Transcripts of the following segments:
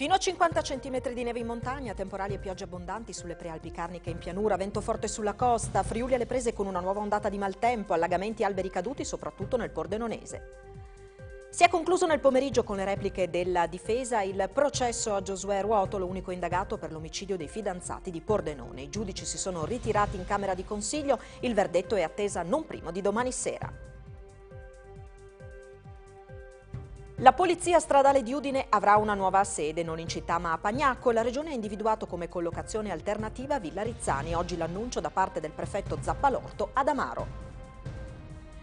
Fino a 50 cm di neve in montagna, temporali e piogge abbondanti sulle prealpi carniche in pianura, vento forte sulla costa, Friuli alle prese con una nuova ondata di maltempo, allagamenti e alberi caduti soprattutto nel Pordenonese. Si è concluso nel pomeriggio con le repliche della difesa il processo a Giosuè Ruotolo, unico indagato per l'omicidio dei fidanzati di Pordenone. I giudici si sono ritirati in Camera di Consiglio, il verdetto è attesa non prima di domani sera. La Polizia Stradale di Udine avrà una nuova sede, non in città ma a Pagnacco. La Regione ha individuato come collocazione alternativa Villa Rizzani. Oggi l'annuncio da parte del prefetto Zappalorto ad Amaro.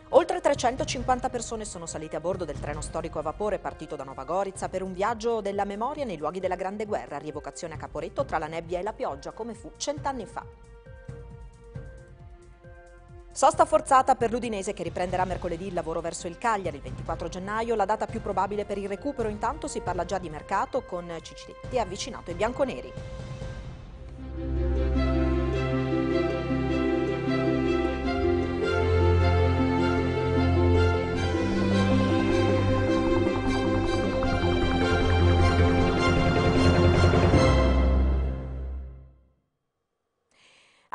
Oltre 350 persone sono salite a bordo del treno storico a vapore partito da Nova Gorizia per un viaggio della memoria nei luoghi della Grande Guerra, rievocazione a Caporetto tra la nebbia e la pioggia come fu cent'anni fa. Sosta forzata per l'Udinese che riprenderà mercoledì il lavoro verso il Cagliari, il 24 gennaio, la data più probabile per il recupero. Intanto si parla già di mercato con Cicciletti avvicinato ai bianconeri.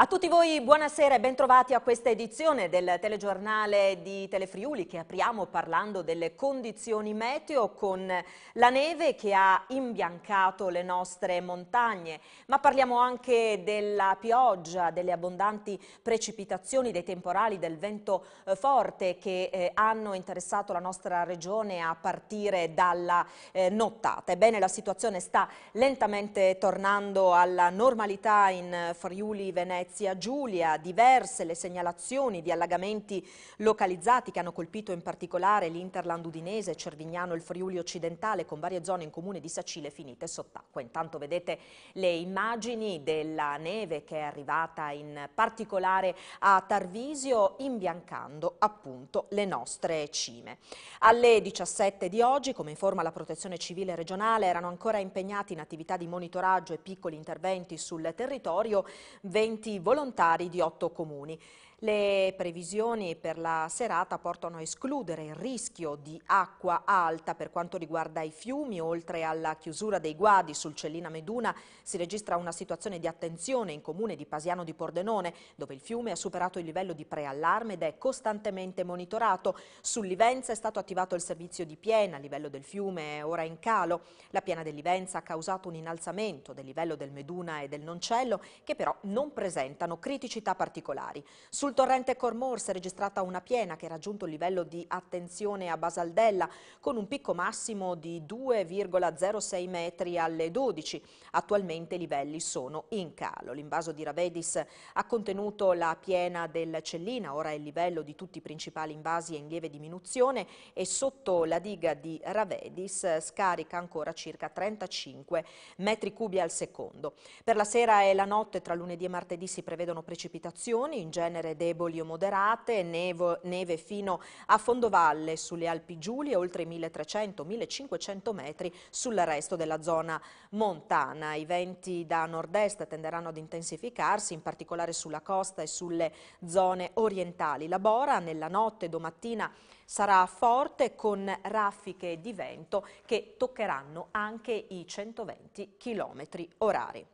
A tutti voi buonasera e bentrovati a questa edizione del telegiornale di Telefriuli che apriamo parlando delle condizioni meteo con la neve che ha imbiancato le nostre montagne, ma parliamo anche della pioggia, delle abbondanti precipitazioni, dei temporali, del vento eh, forte che eh, hanno interessato la nostra regione a partire dalla eh, nottata. Ebbene la situazione sta lentamente tornando alla normalità in Friuli, Venezia Venezia Giulia, diverse le segnalazioni di allagamenti localizzati che hanno colpito in particolare l'Interland Udinese, Cervignano e il Friuli Occidentale con varie zone in comune di Sacile finite sott'acqua. Intanto vedete le immagini della neve che è arrivata in particolare a Tarvisio imbiancando appunto le nostre cime. Alle 17 di oggi, come informa la Protezione Civile regionale, erano ancora impegnati in attività di monitoraggio e piccoli interventi sul territorio 20 volontari di otto comuni. Le previsioni per la serata portano a escludere il rischio di acqua alta per quanto riguarda i fiumi. Oltre alla chiusura dei guadi sul Cellina Meduna si registra una situazione di attenzione in comune di Pasiano di Pordenone, dove il fiume ha superato il livello di preallarme ed è costantemente monitorato. Sull'Ivenza è stato attivato il servizio di piena, il livello del fiume è ora in calo. La piena dell'Ivenza ha causato un innalzamento del livello del Meduna e del Noncello, che però non presentano criticità particolari. Sul sul torrente Cormorse è registrata una piena che ha raggiunto il livello di attenzione a Basaldella con un picco massimo di 2,06 metri alle 12. Attualmente i livelli sono in calo. L'invaso di Ravedis ha contenuto la piena del Cellina, ora il livello di tutti i principali invasi è in lieve diminuzione e sotto la diga di Ravedis scarica ancora circa 35 metri cubi al secondo. Per la sera e la notte tra lunedì e martedì si prevedono precipitazioni, in genere deboli o moderate, nevo, neve fino a fondovalle sulle Alpi Giulie, oltre 1300-1500 metri sul resto della zona montana. I venti da nord-est tenderanno ad intensificarsi, in particolare sulla costa e sulle zone orientali. La bora nella notte e domattina sarà forte con raffiche di vento che toccheranno anche i 120 km orari.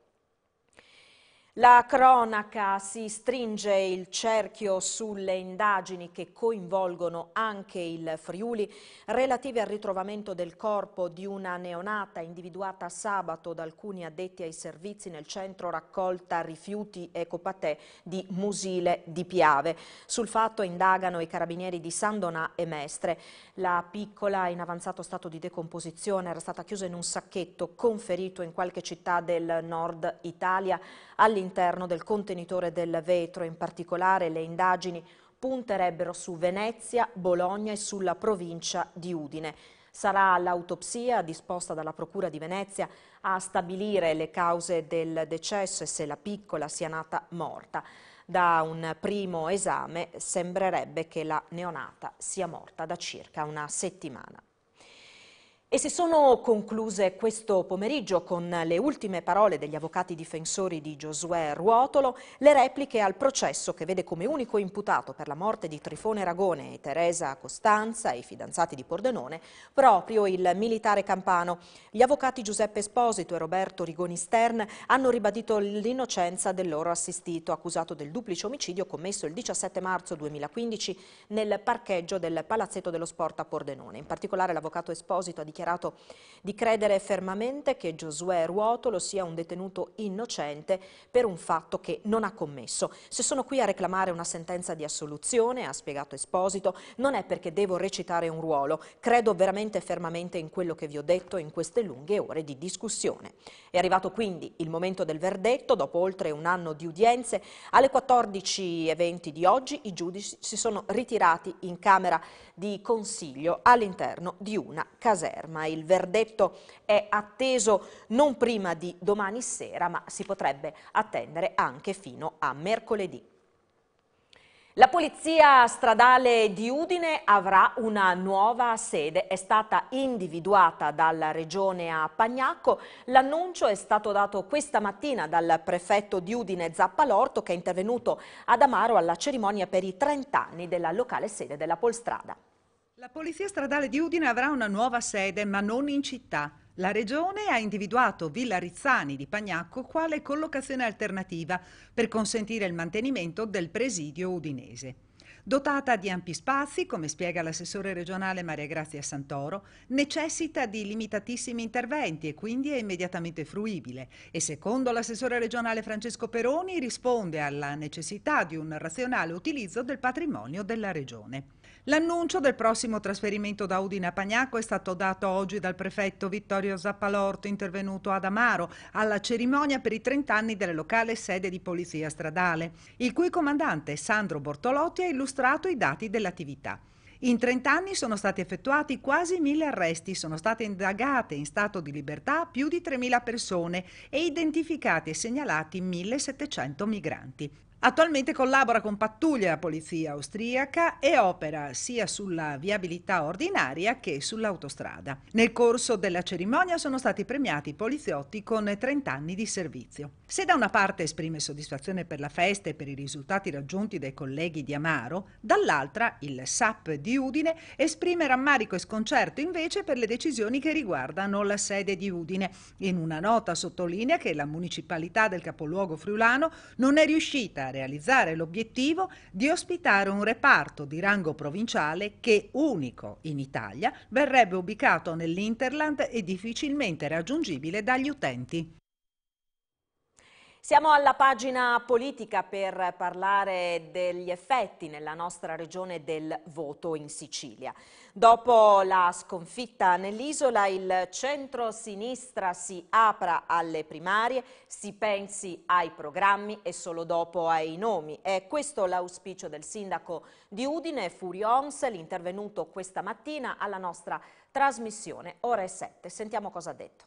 La cronaca si stringe il cerchio sulle indagini che coinvolgono anche il Friuli relative al ritrovamento del corpo di una neonata individuata sabato da alcuni addetti ai servizi nel centro raccolta rifiuti Ecopatè di Musile di Piave. Sul fatto indagano i carabinieri di Sandona e Mestre. La piccola in avanzato stato di decomposizione era stata chiusa in un sacchetto conferito in qualche città del nord Italia all'interno all'interno del contenitore del vetro, in particolare le indagini punterebbero su Venezia, Bologna e sulla provincia di Udine. Sarà l'autopsia disposta dalla Procura di Venezia a stabilire le cause del decesso e se la piccola sia nata morta. Da un primo esame sembrerebbe che la neonata sia morta da circa una settimana. E si sono concluse questo pomeriggio con le ultime parole degli avvocati difensori di Giosuè Ruotolo, le repliche al processo che vede come unico imputato per la morte di Trifone Ragone e Teresa Costanza, i fidanzati di Pordenone, proprio il militare campano. Gli avvocati Giuseppe Esposito e Roberto Rigoni Stern hanno ribadito l'innocenza del loro assistito, accusato del duplice omicidio commesso il 17 marzo 2015 nel parcheggio del Palazzetto dello Sport a Pordenone. In particolare l'avvocato Esposito ha dichiarato dichiarato di credere fermamente che Giosuè Ruotolo sia un detenuto innocente per un fatto che non ha commesso. Se sono qui a reclamare una sentenza di assoluzione, ha spiegato Esposito, non è perché devo recitare un ruolo, credo veramente fermamente in quello che vi ho detto in queste lunghe ore di discussione. È arrivato quindi il momento del verdetto, dopo oltre un anno di udienze, alle 14.20 di oggi i giudici si sono ritirati in Camera di Consiglio all'interno di una caserma ferma. Il verdetto è atteso non prima di domani sera, ma si potrebbe attendere anche fino a mercoledì. La Polizia Stradale di Udine avrà una nuova sede, è stata individuata dalla Regione a Pagnacco. L'annuncio è stato dato questa mattina dal prefetto di Udine Zappalorto che è intervenuto ad Amaro alla cerimonia per i 30 anni della locale sede della Polstrada. La Polizia Stradale di Udine avrà una nuova sede, ma non in città. La Regione ha individuato Villa Rizzani di Pagnacco quale collocazione alternativa per consentire il mantenimento del presidio udinese. Dotata di ampi spazi, come spiega l'assessore regionale Maria Grazia Santoro, necessita di limitatissimi interventi e quindi è immediatamente fruibile e secondo l'assessore regionale Francesco Peroni risponde alla necessità di un razionale utilizzo del patrimonio della Regione. L'annuncio del prossimo trasferimento da Udine a Pagnaco è stato dato oggi dal prefetto Vittorio Zappalorto, intervenuto ad Amaro, alla cerimonia per i 30 anni della locale sede di Polizia Stradale, il cui comandante Sandro Bortolotti ha illustrato i dati dell'attività. In 30 anni sono stati effettuati quasi 1000 arresti, sono state indagate in stato di libertà più di 3000 persone e identificati e segnalati 1700 migranti. Attualmente collabora con pattuglie della polizia austriaca e opera sia sulla viabilità ordinaria che sull'autostrada. Nel corso della cerimonia sono stati premiati i poliziotti con 30 anni di servizio. Se da una parte esprime soddisfazione per la festa e per i risultati raggiunti dai colleghi di Amaro, dall'altra il SAP di Udine esprime rammarico e sconcerto invece per le decisioni che riguardano la sede di Udine. In una nota sottolinea che la municipalità del capoluogo friulano non è riuscita a realizzare l'obiettivo di ospitare un reparto di rango provinciale che, unico in Italia, verrebbe ubicato nell'Interland e difficilmente raggiungibile dagli utenti. Siamo alla pagina politica per parlare degli effetti nella nostra regione del voto in Sicilia. Dopo la sconfitta nell'isola il centro-sinistra si apra alle primarie, si pensi ai programmi e solo dopo ai nomi. È questo l'auspicio del sindaco di Udine, Furio Onsel, intervenuto questa mattina alla nostra trasmissione, ore 7. Sentiamo cosa ha detto.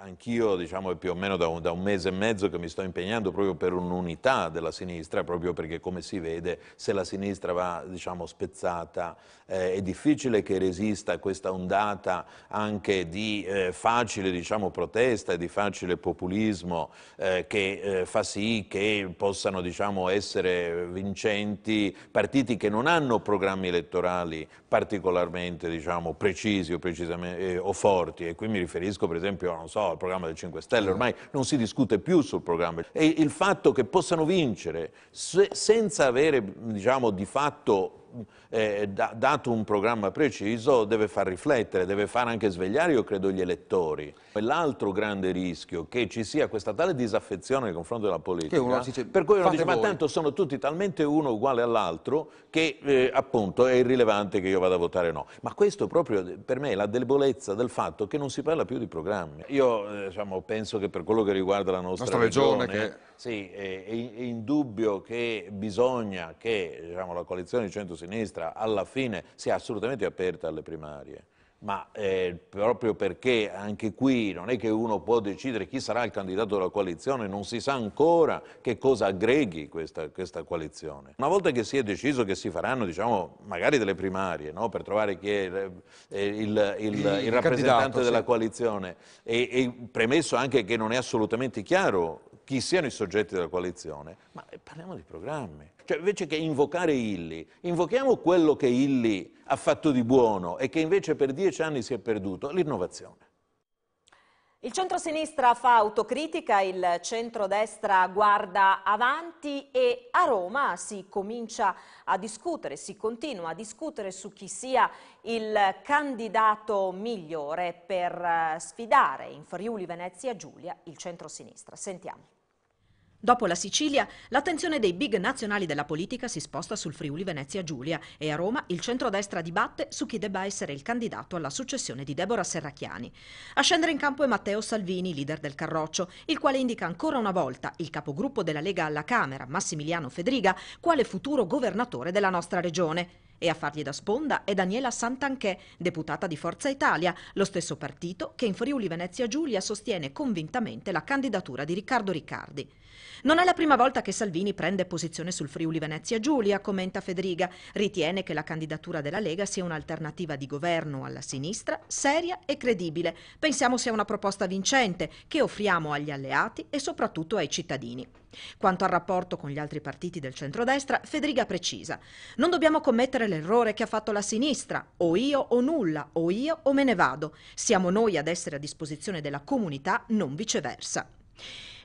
Anch'io diciamo è più o meno da un, da un, mese e mezzo che mi sto impegnando proprio per un'unità della sinistra, proprio perché come si vede se la sinistra va diciamo, spezzata eh, è difficile che resista a questa ondata anche di eh, facile diciamo, protesta e di facile populismo eh, che eh, fa sì che possano diciamo, essere vincenti partiti che non hanno programmi elettorali particolarmente diciamo, precisi o, eh, o forti e qui mi riferisco per esempio, non so, no, il programma del 5 Stelle, eh. ormai non si discute più sul programma. E il fatto che possano vincere se, senza avere diciamo, di fatto eh, da, dato un programma preciso, deve far riflettere, deve far anche svegliare, io credo, gli elettori. L'altro grande rischio è che ci sia questa tale disaffezione nei confronti della politica, dice, per cui uno dice, voi. ma tanto sono tutti talmente uno uguale all'altro che eh, appunto è irrilevante che io vada a votare no. Ma questo proprio per me è la debolezza del fatto che non si parla più di programmi. Io eh, diciamo, penso che per quello che riguarda la nostra, nostra regione, regione che sì, è, è, indubbio che bisogna che diciamo, la coalizione di centrosinistra alla fine sia assolutamente aperta alle primarie. Ma eh, proprio perché anche qui non è che uno può decidere chi sarà il candidato della coalizione, non si sa ancora che cosa aggreghi questa, questa coalizione. Una volta che si è deciso che si faranno, diciamo, magari delle primarie, no? per trovare chi è il, eh, il, il, il rappresentante della sì. coalizione, e, e premesso anche che non è assolutamente chiaro chi siano i soggetti della coalizione, ma parliamo di programmi. Cioè, invece che invocare Illi, invochiamo quello che Illi ha fatto di buono e che invece per dieci anni si è perduto, l'innovazione. Il centrosinistra fa autocritica, il centrodestra guarda avanti e a Roma si comincia a discutere, si continua a discutere su chi sia il candidato migliore per eh, sfidare in Friuli Venezia Giulia il centrosinistra. Sentiamo. Dopo la Sicilia, l'attenzione dei big nazionali della politica si sposta sul Friuli Venezia Giulia e a Roma il centrodestra dibatte su chi debba essere il candidato alla successione di Deborah Serracchiani. A scendere in campo è Matteo Salvini, leader del Carroccio, il quale indica ancora una volta il capogruppo della Lega alla Camera, Massimiliano Fedriga, quale futuro governatore della nostra regione. E a fargli da sponda è Daniela Santanchè, deputata di Forza Italia, lo stesso partito che in Friuli Venezia Giulia sostiene convintamente la candidatura di Riccardo Riccardi. Non è la prima volta che Salvini prende posizione sul Friuli Venezia Giulia, commenta Federica. Ritiene che la candidatura della Lega sia un'alternativa di governo alla sinistra, seria e credibile. Pensiamo sia una proposta vincente che offriamo agli alleati e soprattutto ai cittadini. Quanto al rapporto con gli altri partiti del centrodestra, Federica precisa: Non dobbiamo commettere l'errore che ha fatto la sinistra, o io o nulla, o io o me ne vado. Siamo noi ad essere a disposizione della comunità, non viceversa.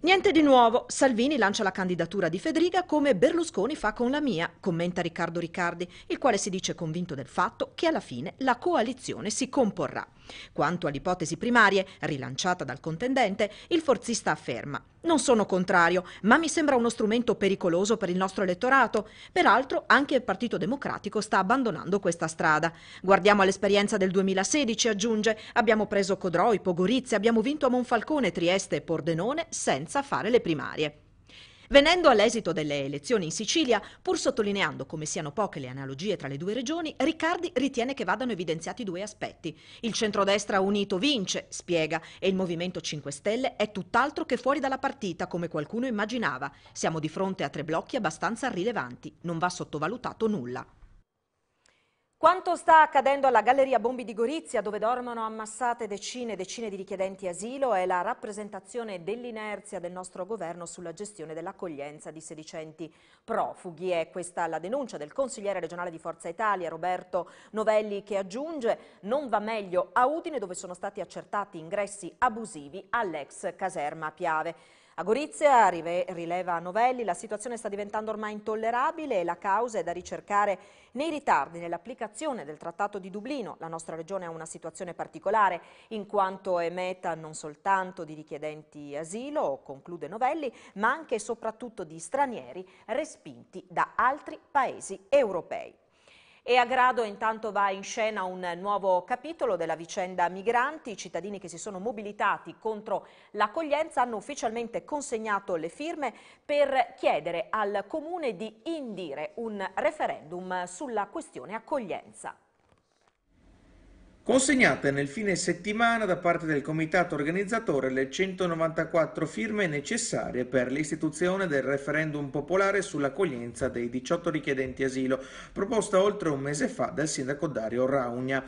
Niente di nuovo, Salvini lancia la candidatura di Federica come Berlusconi fa con la mia, commenta Riccardo Riccardi, il quale si dice convinto del fatto che alla fine la coalizione si comporrà. Quanto all'ipotesi primarie, rilanciata dal contendente, il forzista afferma non sono contrario, ma mi sembra uno strumento pericoloso per il nostro elettorato. Peraltro anche il Partito Democratico sta abbandonando questa strada. Guardiamo all'esperienza del 2016, aggiunge, abbiamo preso Codroi, Pogorizia, abbiamo vinto a Monfalcone, Trieste e Pordenone senza fare le primarie. Venendo all'esito delle elezioni in Sicilia, pur sottolineando come siano poche le analogie tra le due regioni, Riccardi ritiene che vadano evidenziati due aspetti. Il centrodestra unito vince, spiega, e il Movimento 5 Stelle è tutt'altro che fuori dalla partita, come qualcuno immaginava. Siamo di fronte a tre blocchi abbastanza rilevanti, non va sottovalutato nulla. Quanto sta accadendo alla Galleria Bombi di Gorizia, dove dormono ammassate decine e decine di richiedenti asilo, è la rappresentazione dell'inerzia del nostro governo sulla gestione dell'accoglienza di sedicenti profughi. È questa la denuncia del consigliere regionale di Forza Italia, Roberto Novelli, che aggiunge non va meglio a Udine, dove sono stati accertati ingressi abusivi all'ex caserma Piave. A Gorizia, rileva Novelli, la situazione sta diventando ormai intollerabile e la causa è da ricercare nei ritardi nell'applicazione del Trattato di Dublino. La nostra regione ha una situazione particolare in quanto è meta non soltanto di richiedenti asilo, conclude Novelli, ma anche e soprattutto di stranieri respinti da altri paesi europei. E a Grado intanto va in scena un nuovo capitolo della vicenda migranti. I cittadini che si sono mobilitati contro l'accoglienza hanno ufficialmente consegnato le firme per chiedere al Comune di indire un referendum sulla questione accoglienza. Consegnate nel fine settimana da parte del comitato organizzatore le 194 firme necessarie per l'istituzione del referendum popolare sull'accoglienza dei 18 richiedenti asilo, proposta oltre un mese fa dal sindaco Dario Raugna.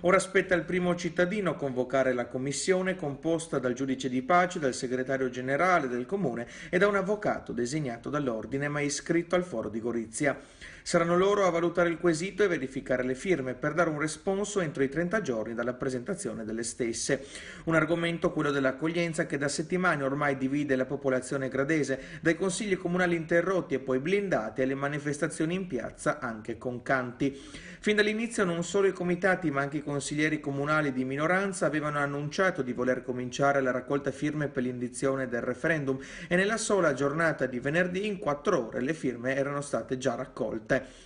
Ora spetta il primo cittadino convocare la commissione composta dal giudice di pace, dal segretario generale del comune e da un avvocato designato dall'ordine ma iscritto al foro di Gorizia. Saranno loro a valutare il quesito e verificare le firme per dare un responso entro i 30 giorni dalla presentazione delle stesse. Un argomento, quello dell'accoglienza, che da settimane ormai divide la popolazione gradese, dai consigli comunali interrotti e poi blindati alle manifestazioni in piazza anche con canti. Fin dall'inizio non solo i comitati ma anche i consiglieri comunali di minoranza avevano annunciato di voler cominciare la raccolta firme per l'indizione del referendum e nella sola giornata di venerdì in quattro ore le firme erano state già raccolte pesante.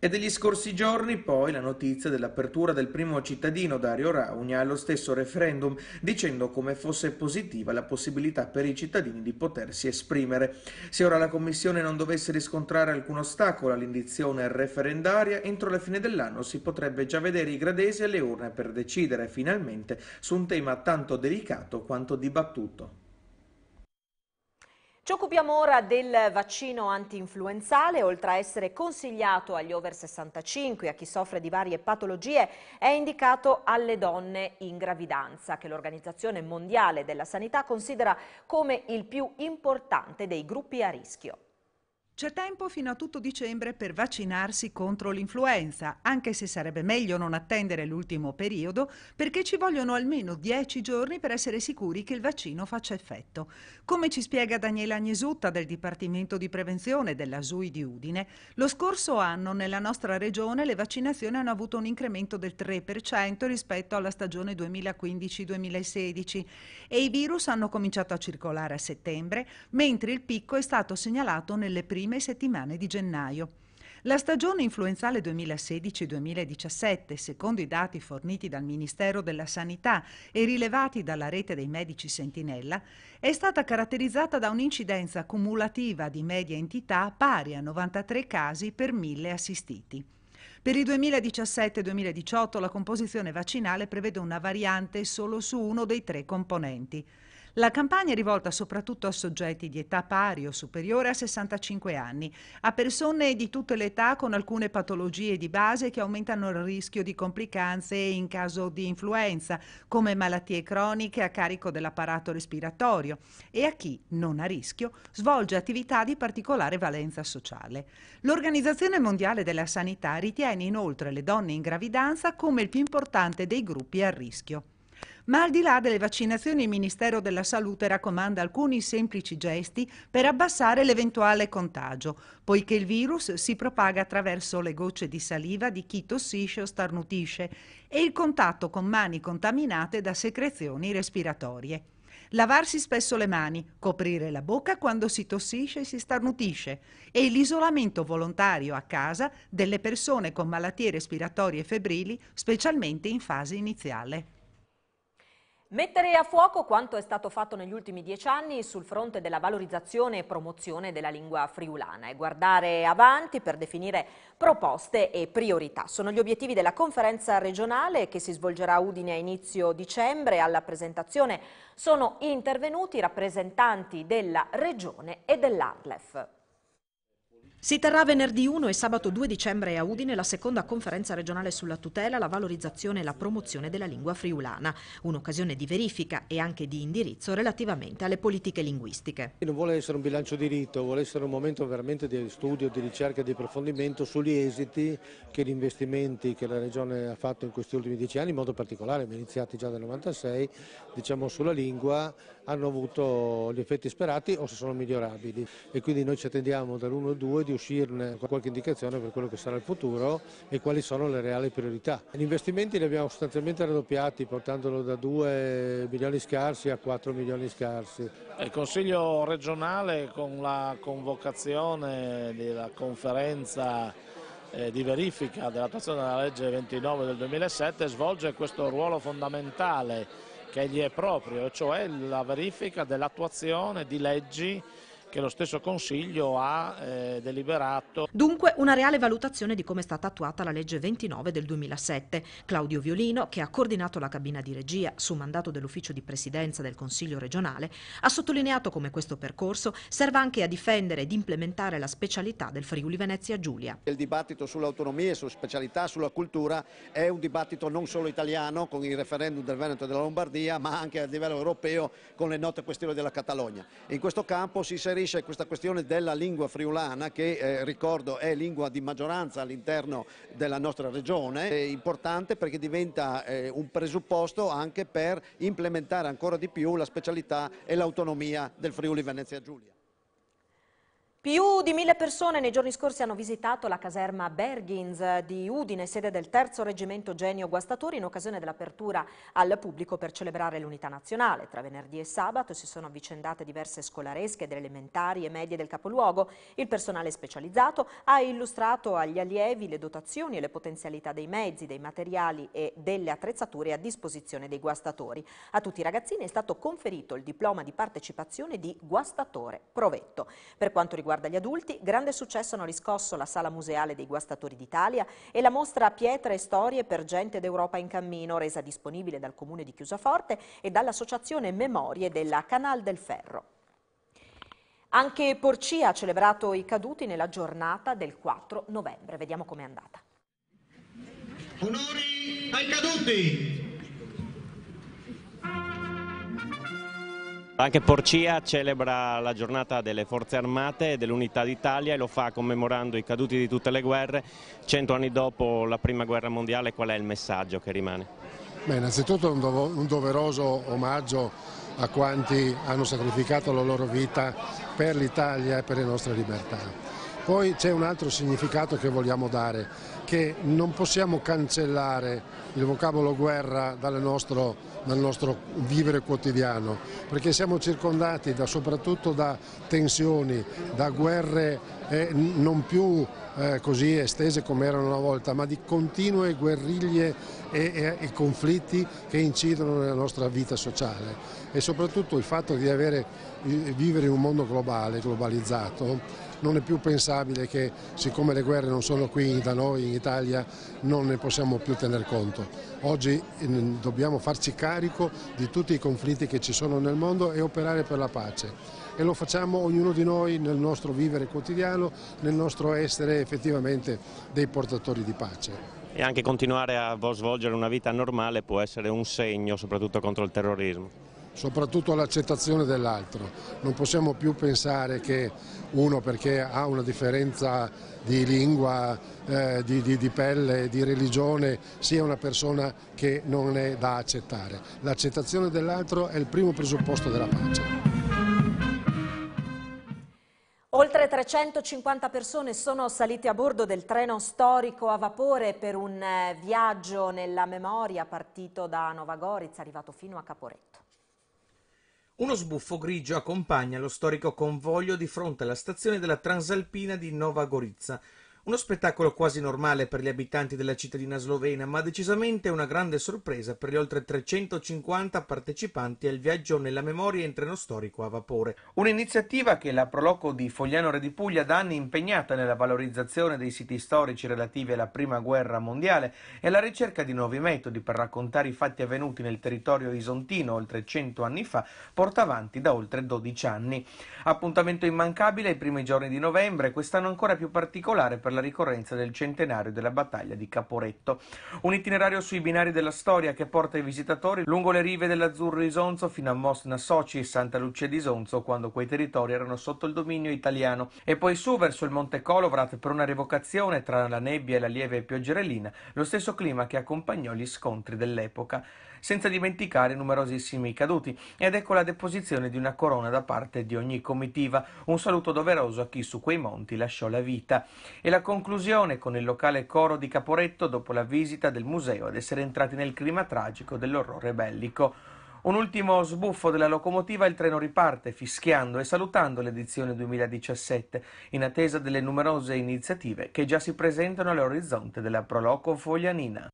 È degli scorsi giorni poi la notizia dell'apertura del primo cittadino Dario Raunia allo stesso referendum, dicendo come fosse positiva la possibilità per i cittadini di potersi esprimere. Se ora la Commissione non dovesse riscontrare alcun ostacolo all'indizione referendaria, entro la fine dell'anno si potrebbe già vedere i gradesi alle urne per decidere finalmente su un tema tanto delicato quanto dibattuto. Ci occupiamo ora del vaccino anti-influenzale, oltre a essere consigliato agli over 65 e a chi soffre di varie patologie, è indicato alle donne in gravidanza, che l'Organizzazione Mondiale della Sanità considera come il più importante dei gruppi a rischio. C'è tempo fino a tutto dicembre per vaccinarsi contro l'influenza, anche se sarebbe meglio non attendere l'ultimo periodo perché ci vogliono almeno 10 giorni per essere sicuri che il vaccino faccia effetto. Come ci spiega Daniela Agnesutta del Dipartimento di Prevenzione della SUI di Udine, lo scorso anno nella nostra regione le vaccinazioni hanno avuto un incremento del 3% rispetto alla stagione 2015-2016 e i virus hanno cominciato a circolare a settembre, mentre il picco è stato segnalato nelle prime prime settimane di gennaio. La stagione influenzale 2016-2017, secondo i dati forniti dal Ministero della Sanità e rilevati dalla rete dei medici Sentinella, è stata caratterizzata da un'incidenza cumulativa di media entità pari a 93 casi per mille assistiti. Per il 2017-2018 la composizione vaccinale prevede una variante solo su uno dei tre componenti. La campagna è rivolta soprattutto a soggetti di età pari o superiore a 65 anni, a persone di tutte le età con alcune patologie di base che aumentano il rischio di complicanze in caso di influenza, come malattie croniche a carico dell'apparato respiratorio, e a chi, non a rischio, svolge attività di particolare valenza sociale. L'Organizzazione Mondiale della Sanità ritiene inoltre le donne in gravidanza come il più importante dei gruppi a rischio. Ma al di là delle vaccinazioni il Ministero della Salute raccomanda alcuni semplici gesti per abbassare l'eventuale contagio, poiché il virus si propaga attraverso le gocce di saliva di chi tossisce o starnutisce e il contatto con mani contaminate da secrezioni respiratorie. Lavarsi spesso le mani, coprire la bocca quando si tossisce e si starnutisce e l'isolamento volontario a casa delle persone con malattie respiratorie febbrili, specialmente in fase iniziale. Mettere a fuoco quanto è stato fatto negli ultimi dieci anni sul fronte della valorizzazione e promozione della lingua friulana e guardare avanti per definire proposte e priorità. Sono gli obiettivi della conferenza regionale che si svolgerà a Udine a inizio dicembre. Alla presentazione sono intervenuti i rappresentanti della Regione e dell'Arlef. Si terrà venerdì 1 e sabato 2 dicembre a Udine la seconda conferenza regionale sulla tutela, la valorizzazione e la promozione della lingua friulana, un'occasione di verifica e anche di indirizzo relativamente alle politiche linguistiche. Non vuole essere un bilancio diritto, vuole essere un momento veramente di studio, di ricerca e di approfondimento sugli esiti che gli investimenti che la Regione ha fatto in questi ultimi dieci anni, in modo particolare, iniziati già dal 96, diciamo sulla lingua hanno avuto gli effetti sperati o se sono migliorabili e quindi noi ci attendiamo dall'1-2 di uscirne con qualche indicazione per quello che sarà il futuro e quali sono le reali priorità. Gli investimenti li abbiamo sostanzialmente raddoppiati portandolo da 2 milioni scarsi a 4 milioni scarsi. Il Consiglio regionale con la convocazione della conferenza eh, di verifica dell'attuazione della legge 29 del 2007 svolge questo ruolo fondamentale che gli è proprio, cioè la verifica dell'attuazione di leggi che lo stesso Consiglio ha eh, deliberato. Dunque una reale valutazione di come è stata attuata la legge 29 del 2007. Claudio Violino, che ha coordinato la cabina di regia su mandato dell'ufficio di presidenza del Consiglio regionale, ha sottolineato come questo percorso serva anche a difendere ed implementare la specialità del Friuli Venezia Giulia. Il dibattito sull'autonomia, sulla specialità, sulla cultura è un dibattito non solo italiano con il referendum del Veneto e della Lombardia ma anche a livello europeo con le note questioni della Catalogna. In questo campo si inserisce inserisce questa questione della lingua friulana che eh, ricordo è lingua di maggioranza all'interno della nostra regione, è importante perché diventa eh, un presupposto anche per implementare ancora di più la specialità e l'autonomia del Friuli Venezia Giulia. Più di mille persone nei giorni scorsi hanno visitato la caserma Bergins di Udine, sede del terzo Reggimento Genio Guastatori, in occasione dell'apertura al pubblico per celebrare l'unità nazionale. Tra venerdì e sabato si sono avvicendate diverse scolaresche delle elementari e medie del capoluogo. Il personale specializzato ha illustrato agli allievi le dotazioni e le potenzialità dei mezzi, dei materiali e delle attrezzature a disposizione dei guastatori. A tutti i ragazzini è stato conferito il diploma di partecipazione di guastatore provetto. Per quanto riguarda riguarda gli adulti, grande successo hanno riscosso la Sala Museale dei Guastatori d'Italia e la mostra Pietre e Storie per Gente d'Europa in Cammino, resa disponibile dal Comune di Chiusaforte e dall'Associazione Memorie della Canal del Ferro. Anche Porcia ha celebrato i caduti nella giornata del 4 novembre. Vediamo com'è andata. Onori ai caduti! Anche Porcia celebra la giornata delle forze armate e dell'unità d'Italia e lo fa commemorando i caduti di tutte le guerre, cento anni dopo la prima guerra mondiale, qual è il messaggio che rimane? Beh, innanzitutto un doveroso omaggio a quanti hanno sacrificato la loro vita per l'Italia e per le nostre libertà. Poi c'è un altro significato che vogliamo dare, che non possiamo cancellare il vocabolo guerra nostro, dal nostro vivere quotidiano, perché siamo circondati da, soprattutto da tensioni, da guerre eh, non più eh, così estese come erano una volta, ma di continue guerriglie e, e, e, conflitti che incidono nella nostra vita sociale e soprattutto il fatto di avere, vivere in un mondo globale, globalizzato, non è più pensabile che siccome le guerre non sono qui da noi in Italia non ne possiamo più tener conto. Oggi dobbiamo farci carico di tutti i conflitti che ci sono nel mondo e operare per la pace e lo facciamo ognuno di noi nel nostro vivere quotidiano, nel nostro essere effettivamente dei portatori di pace. E anche continuare a svolgere una vita normale può essere un segno soprattutto contro il terrorismo soprattutto all'accettazione dell'altro. Non possiamo più pensare che uno perché ha una differenza di lingua, eh, di, di, di, pelle, di religione, sia una persona che non è da accettare. L'accettazione dell'altro è il primo presupposto della pace. Oltre 350 persone sono salite a bordo del treno storico a vapore per un eh, viaggio nella memoria partito da Nova Goriz, arrivato fino a Caporetto. Uno sbuffo grigio accompagna lo storico convoglio di fronte alla stazione della Transalpina di Nova Gorizia, uno spettacolo quasi normale per gli abitanti della cittadina slovena, ma decisamente una grande sorpresa per gli oltre 350 partecipanti al viaggio nella memoria in treno storico a vapore. Un'iniziativa che la Proloco di Fogliano Re di Puglia da anni impegnata nella valorizzazione dei siti storici relativi alla Prima Guerra Mondiale e alla ricerca di nuovi metodi per raccontare i fatti avvenuti nel territorio isontino oltre 100 anni fa, porta avanti da oltre 12 anni. Appuntamento immancabile ai primi giorni di novembre, quest'anno ancora più particolare per la la ricorrenza del centenario della battaglia di Caporetto. Un itinerario sui binari della storia che porta i visitatori lungo le rive dell'Azzurro Isonzo fino a Mosna Soci e Santa Lucia di Isonzo quando quei territori erano sotto il dominio italiano e poi su verso il Monte Colovrat per una rievocazione tra la nebbia e la lieve pioggerellina, lo stesso clima che accompagnò gli scontri dell'epoca senza dimenticare i numerosissimi caduti. Ed ecco la deposizione di una corona da parte di ogni comitiva, un saluto doveroso a chi su quei monti lasciò la vita. E la conclusione con il locale coro di Caporetto dopo la visita del museo ad essere entrati nel clima tragico dell'orrore bellico. Un ultimo sbuffo della locomotiva e il treno riparte, fischiando e salutando l'edizione 2017, in attesa delle numerose iniziative che già si presentano all'orizzonte della Proloco Foglianina.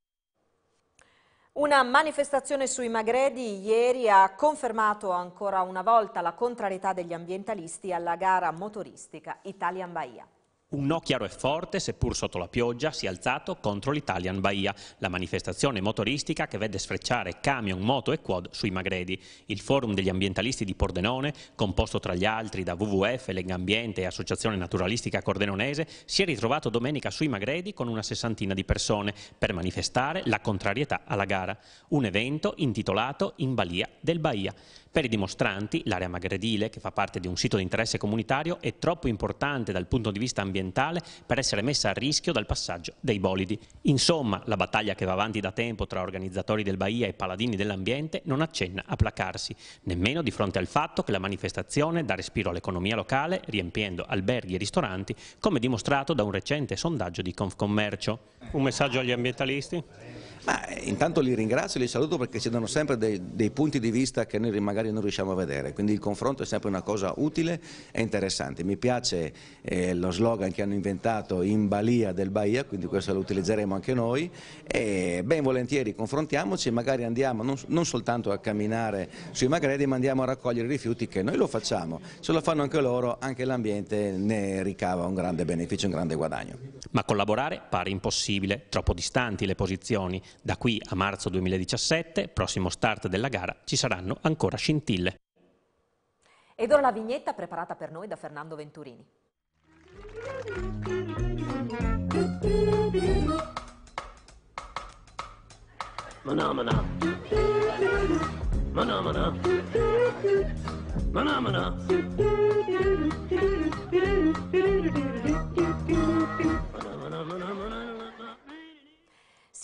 Una manifestazione sui Magredi ieri ha confermato ancora una volta la contrarietà degli ambientalisti alla gara motoristica Italian Bahia. Un no chiaro e forte, seppur sotto la pioggia, si è alzato contro l'Italian Bahia, la manifestazione motoristica che vede sfrecciare camion, moto e quad sui Magredi. Il forum degli ambientalisti di Pordenone, composto tra gli altri da WWF, Legambiente e Associazione Naturalistica Cordenonese, si è ritrovato domenica sui Magredi con una sessantina di persone per manifestare la contrarietà alla gara. Un evento intitolato In Balia del Bahia. Per i dimostranti, l'area magredile, che fa parte di un sito di interesse comunitario, è troppo importante dal punto di vista ambientale per essere messa a rischio dal passaggio dei bolidi. Insomma, la battaglia che va avanti da tempo tra organizzatori del Bahia e paladini dell'ambiente non accenna a placarsi, nemmeno di fronte al fatto che la manifestazione dà respiro all'economia locale riempiendo alberghi e ristoranti, come dimostrato da un recente sondaggio di Confcommercio. Un messaggio agli ambientalisti? Ma intanto li ringrazio, li saluto perché ci danno sempre dei, dei, punti di vista che noi magari non riusciamo a vedere, quindi il confronto è sempre una cosa utile e interessante. Mi piace eh, lo slogan che hanno inventato in Balia del Bahia, quindi questo lo utilizzeremo anche noi e ben volentieri confrontiamoci, magari andiamo non, non soltanto a camminare sui magredi ma andiamo a raccogliere i rifiuti che noi lo facciamo, se lo fanno anche loro, anche l'ambiente ne ricava un grande beneficio, un grande guadagno. Ma collaborare pare impossibile, troppo distanti le posizioni da qui a marzo 2017, prossimo start della gara, ci saranno ancora scintille. Ed ora la vignetta preparata per noi da Fernando Venturini. Manà, manà. Manà, manà. Manà,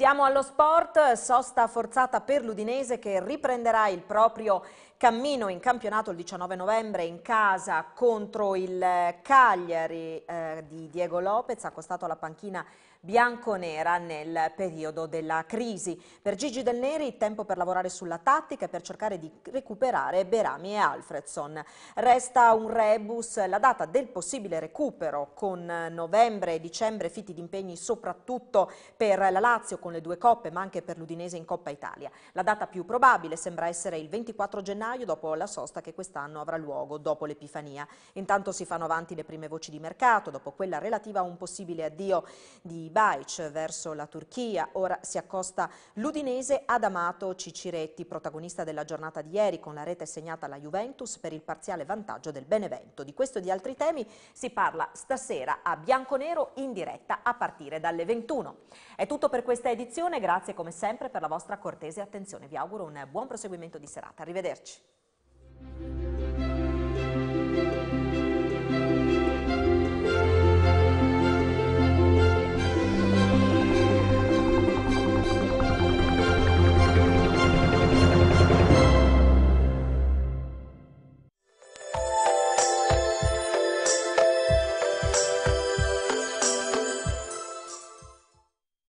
Siamo allo sport, sosta forzata per l'Udinese che riprenderà il proprio cammino in campionato il 19 novembre in casa contro il Cagliari eh, di Diego Lopez, accostato alla panchina bianconera nel periodo della crisi. Per Gigi Del Neri tempo per lavorare sulla tattica e per cercare di recuperare Berami e Alfredson. Resta un rebus la data del possibile recupero con novembre e dicembre fitti di impegni soprattutto per la Lazio con le due coppe ma anche per l'Udinese in Coppa Italia. La data più probabile sembra essere il 24 gennaio dopo la sosta che quest'anno avrà luogo dopo l'Epifania. Intanto si fanno avanti le prime voci di mercato dopo quella relativa a un possibile addio di Baic verso la Turchia, ora si accosta l'Udinese Adamato Ciciretti, protagonista della giornata di ieri con la rete segnata alla Juventus per il parziale vantaggio del Benevento. Di questo e di altri temi si parla stasera a Bianconero in diretta a partire dalle 21. È tutto per questa edizione, grazie come sempre per la vostra cortese attenzione. Vi auguro un buon proseguimento di serata. Arrivederci.